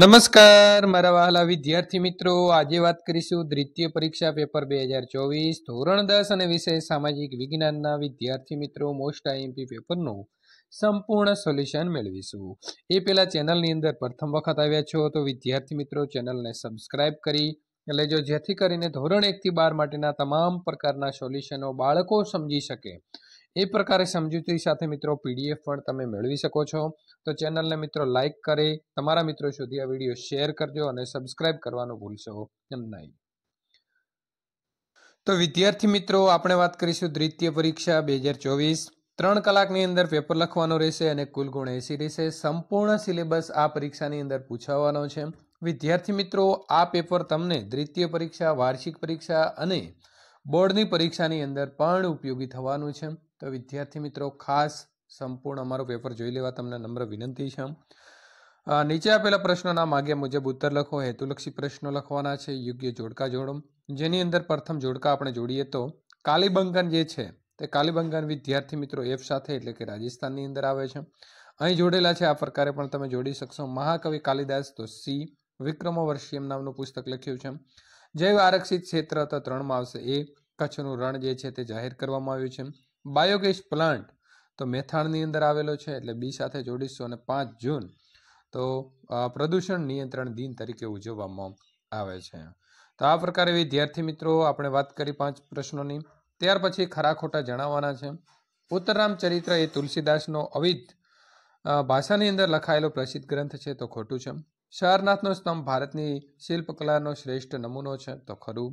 નમસ્કાર મારા વહાલા વિદ્યાર્થી મિત્રો આજે વાત કરીશું દ્વિતીય પરીક્ષા પેપર બે હજાર ચોવીસ ધોરણ દસ અને વિશે સામાજિક વિજ્ઞાનના વિદ્યાર્થી મિત્રો મોસ્ટ આઈએમપી પેપરનું સંપૂર્ણ સોલ્યુશન મેળવીશું એ પહેલાં ચેનલની અંદર પ્રથમ વખત આવ્યા છો તો વિદ્યાર્થી મિત્રો ચેનલને સબસ્ક્રાઇબ કરી લેજો જેથી કરીને ધોરણ એકથી બાર માટેના તમામ પ્રકારના સોલ્યુશનો બાળકો સમજી શકે એ પ્રકારે સમજૂતી સાથે મિત્રો પીડીએફ પણ તમે મેળવી શકો છો તો ચેનલને મિત્રો લાઇક કરી તમારા મિત્રો સુધી આ વિડીયો શેર કરજો અને સબસ્ક્રાઇબ કરવાનું ભૂલશો નહીં તો વિદ્યાર્થી મિત્રો આપણે વાત કરીશું દ્વિતીય પરીક્ષા બે હજાર ચોવીસ ત્રણ કલાકની અંદર પેપર લખવાનો રહેશે અને કુલ ગુણ એસી રહેશે સંપૂર્ણ સિલેબસ આ પરીક્ષાની અંદર પૂછાવાનો છે વિદ્યાર્થી મિત્રો આ પેપર તમને દ્વિતીય પરીક્ષા વાર્ષિક પરીક્ષા અને બોર્ડની પરીક્ષાની અંદર પણ ઉપયોગી થવાનું છે તો વિદ્યાર્થી મિત્રો ખાસ સંપૂર્ણ અમારો પેપર જોઈ લેવા તમને નમ્ર વિનંતી છે નીચે આપેલા પ્રશ્નોના માગ્યા મુજબ ઉત્તર લખો હેતુલક્ષી પ્રશ્નો લખવાના છે યોગ્ય જોડકા જોડો જેની અંદર પ્રથમ જોડકા આપણે જોડીએ તો કાલીબંગન જે છે તે કાલીબંગન વિદ્યાર્થી મિત્રો એફ સાથે એટલે કે રાજસ્થાનની અંદર આવે છે અહીં જોડેલા છે આ પ્રકારે પણ તમે જોડી શકશો મહાકવિ કાલિદાસ તો સી વિક્રમોવર્ષિયમ નામનું પુસ્તક લખ્યું છે જૈવ આરક્ષિત ક્ષેત્ર તો ત્રણમાં આવશે એ કચ્છનું રણ જે છે તે જાહેર કરવામાં આવ્યું છે બાયોગેસ પ્લાન્ટ તો મેથાણની અંદર આવેલો છે એટલે બી સાથે જોડીશું અને પાંચ જૂન તો પ્રદૂષણ નિયંત્રણ દિન તરીકે ઉજવવામાં આવે છે તો આ પ્રકારે વિદ્યાર્થી મિત્રો આપણે વાત કરી પાંચ પ્રશ્નોની ત્યાર પછી ખરા ખોટા જણાવવાના છે ઉત્તરરામ ચરિત્ર એ તુલસીદાસનો અવિધ ભાષાની અંદર લખાયેલો પ્રસિદ્ધ ગ્રંથ છે તો ખોટું છે સારનાથનો સ્તંભ ભારતની શિલ્પકલાનો શ્રેષ્ઠ નમૂનો છે તો ખરું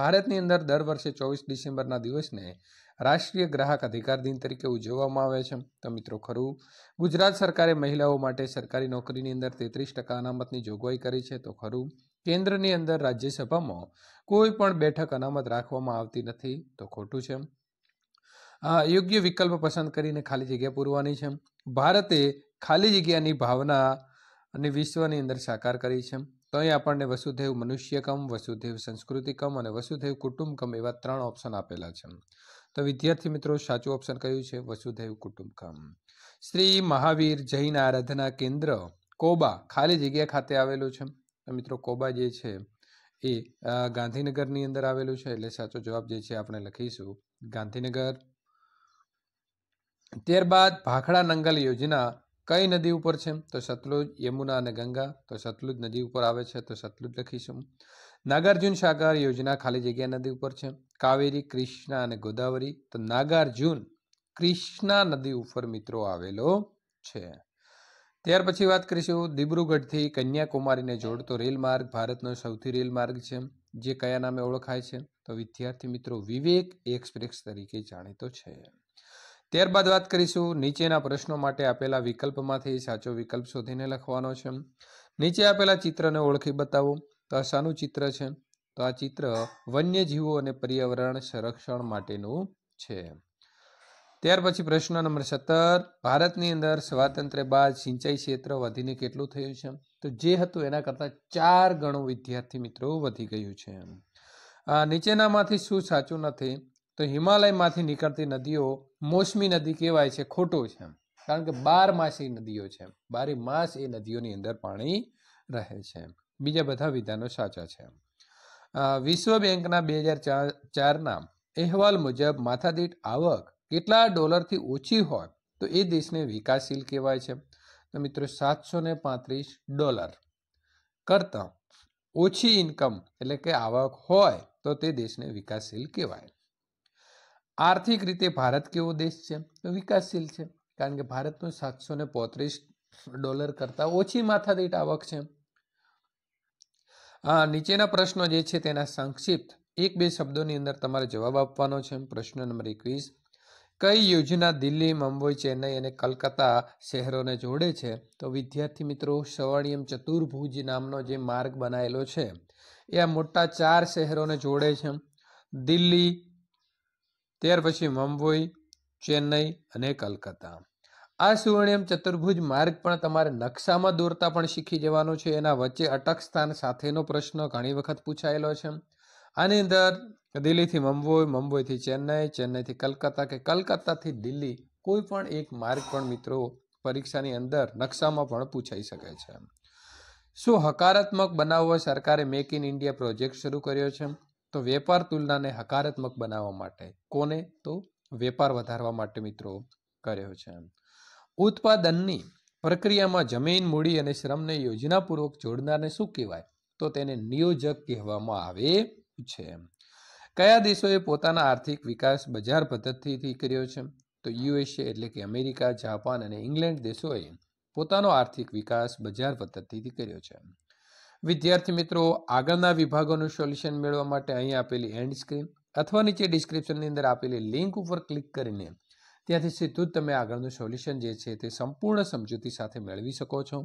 ભારતની અંદર દર વર્ષે ચોવીસ ડિસેમ્બરના દિવસને રાષ્ટ્રીય ગ્રાહક અધિકાર દિન તરીકે ઉજવવામાં આવે છે તો મિત્રો ખરું ગુજરાત સરકારે મહિલાઓ માટે સરકારી નોકરીની અંદર તેત્રીસ ટકા અનામતની જોગવાઈ કરી છે તો ખરું કેન્દ્રની અંદર રાજ્યસભામાં કોઈ પણ બેઠક અનામત રાખવામાં આવતી નથી તો ખોટું છે યોગ્ય વિકલ્પ પસંદ કરીને ખાલી જગ્યા પૂરવાની છે ભારતે ખાલી જગ્યાની ભાવના અને વિશ્વની અંદર સાકાર કરી છે તોય આપણને વસુધૈવ મનુષ્યકમ વસુધૈવ સંસ્કૃતિકમ અને વસુધૈવ કુટુંબકમ એવા ત્રણ ઓપ્શન આપેલા છે તો વિદ્યાર્થી મિત્રો સાચું ઓપ્શન કયું છે વસુધૈવ કુટુંબકમ શ્રી મહાવીર જૈન આરાધના કેન્દ્ર કોબા ખાલી જગ્યા ખાતે આવેલું છે મિત્રો કોબા જે છે એ ગાંધીનગરની અંદર આવેલું છે એટલે સાચો જવાબ જે છે આપણે લખીશું ગાંધીનગર ત્યારબાદ ભાખડા નંગલ યોજના કઈ નદી ઉપર છે તો સતલુજ યમુના અને ગંગા તો સતલુજ નદી ઉપર આવે છે તો સતલુજ લખીશું નાગાર્જુન સાગર યોજના ખાલી જગ્યા નદી ઉપર છે કાવેરી કૃષ્ણા અને ગોદાવરી તો નાગાર્જુન કૃષ્ણા નદી ઉપર મિત્રો આવેલો છે ત્યાર પછી વાત કરીશું દિબ્રુગઢથી કન્યાકુમારીને જોડતો રેલ માર્ગ ભારતનો સૌથી રેલ માર્ગ છે જે કયા નામે ઓળખાય છે તો વિદ્યાર્થી મિત્રો વિવેક એક્સપ્રેસ તરીકે જાણીતો છે ત્યારબાદ વાત કરીશું નીચેના પ્રશ્નો માટે આપેલા વિકલ્પમાંથી સાચો વિકલ્પ શોધીને લખવાનો છે નીચે આપેલા ચિત્રને ઓળખી બતાવો તો આ શાનું ચિત્ર છે તો આ ચિત્ર વન્યજીવો અને પર્યાવરણ સંરક્ષણ માટેનું છે ત્યાર પછી પ્રશ્ન નંબર સત્તર ભારતની અંદર સ્વાતંત્ર્ય બાદ સિંચાઈ ક્ષેત્ર વધીને કેટલું થયું છે તો જે હતું એના કરતાં ચાર ગણું વિદ્યાર્થી મિત્રો વધી ગયું છે નીચેનામાંથી શું સાચું નથી તો હિમાલયમાંથી નીકળતી નદીઓ મોસમી નદી કહેવાય છે ખોટું છે એમ કારણ કે બારમાસી નદીઓ છે બારે માસ એ નદીઓની અંદર પાણી રહે છે એમ બીજા બધા વિધાનો સાચા છે એમ વિશ્વ બેંકના બે હજાર ચારના અહેવાલ મુજબ માથાદીઠ આવક કેટલા ડોલરથી ઓછી હોય તો એ દેશને વિકાસશીલ કહેવાય છે તો મિત્રો સાતસો ને પાંત્રીસ ડોલર કરતાં ઓછી ઇન્કમ એટલે કે આવક હોય તો તે દેશને વિકાસશીલ કહેવાય આર્થિક રીતે ભારત કેવો દેશ છે તો વિકાસશીલ છે કારણ કે ભારતનું સાતસો ને પોત્રીસ ડોલર કરતાં ઓછી માથાદીઠ આવક છે નીચેના પ્રશ્નો જે છે તેના સંક્ષિપ્ત એક બે શબ્દોની અંદર તમારે જવાબ આપવાનો છે પ્રશ્ન નંબર એકવીસ કઈ યોજના દિલ્હી મુંબઈ ચેન્નઈ અને કલકત્તા શહેરોને જોડે છે તો વિદ્યાર્થી મિત્રો સવર્ણિયમ ચતુર્ભુજ નામનો જે માર્ગ બનાવેલો છે એ આ મોટા ચાર શહેરોને જોડે છે દિલ્હી ત્યાર પછી મુંબઈ ચેન્નઈ અને કલકત્તા આ સુવર્ણિમ ચતુર્ભુજ માર્ગ પણ તમારે નકશામાં દોરતા પણ શીખી જવાનો છે એના વચ્ચે અટક સ્થાન સાથેનો પ્રશ્ન ઘણી વખત પૂછાયેલો છે આની અંદર દિલ્હીથી મુંબઈ મુંબઈથી ચેન્નઈ ચેન્નઈથી કલકત્તા કે કલકત્તાથી દિલ્હી કોઈ પણ એક માર્ગ પણ મિત્રો પરીક્ષાની અંદર નકશામાં પણ પૂછાઈ શકે છે શું હકારાત્મક બનાવવો સરકારે મેક ઇન ઇન્ડિયા પ્રોજેક્ટ શરૂ કર્યો છે તો વેપાર તુલનાને હકારાત્મક બનાવવા માટે કોને તો વેપાર વધારવા માટે મિત્રો કર્યો છે ઉત્પાદનની પ્રક્રિયામાં જમીન મૂડી અને શ્રમને યોજનાપૂર્વક જોડનારને શું કહેવાય તો તેને નિયોજક કહેવામાં આવે છે કયા દેશોએ પોતાના આર્થિક વિકાસ બજાર પદ્ધતિથી કર્યો છે તો યુએસએ એટલે કે અમેરિકા જાપાન અને ઇંગ્લેન્ડ દેશોએ પોતાનો આર્થિક વિકાસ બજાર પદ્ધતિથી કર્યો છે વિદ્યાર્થી મિત્રો આગળના વિભાગોનું સોલ્યુશન મેળવવા માટે અહીં આપેલી એન્ડ સ્ક્રીન અથવા નીચે ડિસ્ક્રિપ્શનની અંદર આપેલી લિંક ઉપર ક્લિક કરીને ત્યાંથી સીધું જ તમે આગળનું સોલ્યુશન જે છે તે સંપૂર્ણ સમજૂતી સાથે મેળવી શકો છો